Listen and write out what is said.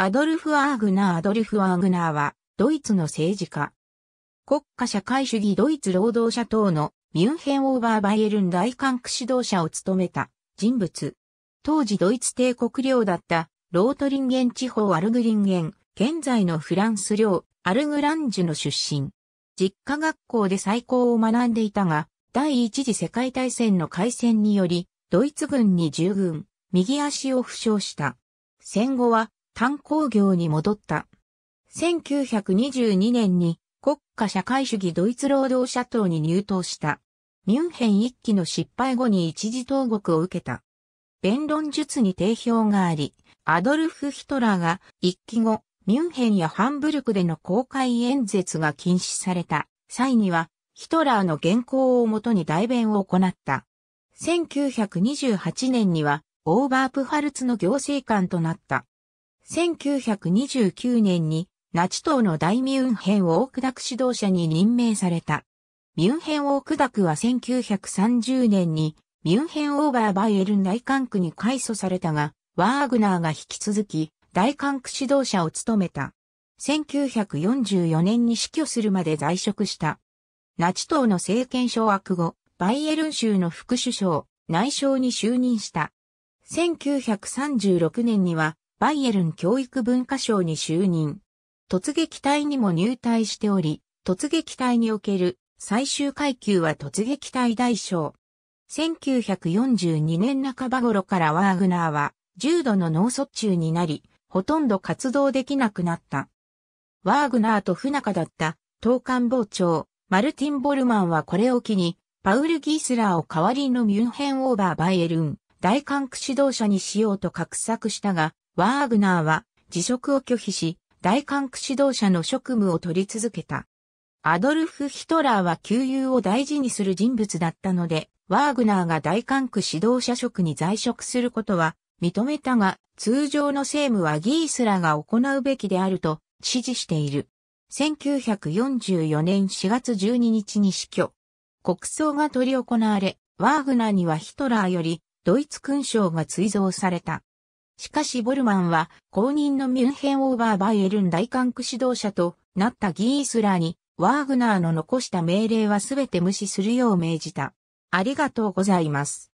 アドルフ・アーグナー・アドルフ・アーグナーは、ドイツの政治家。国家社会主義ドイツ労働者党のミュンヘン・オーバー・バイエルン大管区指導者を務めた人物。当時ドイツ帝国領だったロートリンゲン地方アルグリンゲン、現在のフランス領アルグランジュの出身。実家学校で最高を学んでいたが、第一次世界大戦の開戦により、ドイツ軍に従軍、右足を負傷した。戦後は炭鉱業に戻った。1922年に国家社会主義ドイツ労働者党に入党した。ミュンヘン一期の失敗後に一時投獄を受けた。弁論術に定評があり、アドルフ・ヒトラーが一期後、ミュンヘンやハンブルクでの公開演説が禁止された際には、ヒトラーの原稿をもとに代弁を行った。1928年には、オーバープハルツの行政官となった。1929年にナチ党の大ミュンヘンオークダク指導者に任命された。ミュンヘンオークダクは1930年にミュンヘンオーバーバイエルン大管区に改組されたが、ワーグナーが引き続き大管区指導者を務めた。1944年に死去するまで在職した。ナチ党の政権掌握後、バイエルン州の副首相、内相に就任した。1936年にはバイエルン教育文化省に就任。突撃隊にも入隊しており、突撃隊における最終階級は突撃隊大将。1942年半ば頃からワーグナーは重度の脳卒中になり、ほとんど活動できなくなった。ワーグナーと不仲だった東官傍長マルティン・ボルマンはこれを機に、パウル・ギースラーを代わりのミュンヘン・オーバー・バイエルン、大管区指導者にしようと画策したが、ワーグナーは辞職を拒否し、大韓区指導者の職務を取り続けた。アドルフ・ヒトラーは旧友を大事にする人物だったので、ワーグナーが大韓区指導者職に在職することは認めたが、通常の政務はギースらが行うべきであると指示している。1944年4月12日に死去。国葬が執り行われ、ワーグナーにはヒトラーよりドイツ勲章が追贈された。しかしボルマンは、公認のミュンヘンオーバーバイエルン大管区指導者となったギースラーに、ワーグナーの残した命令はすべて無視するよう命じた。ありがとうございます。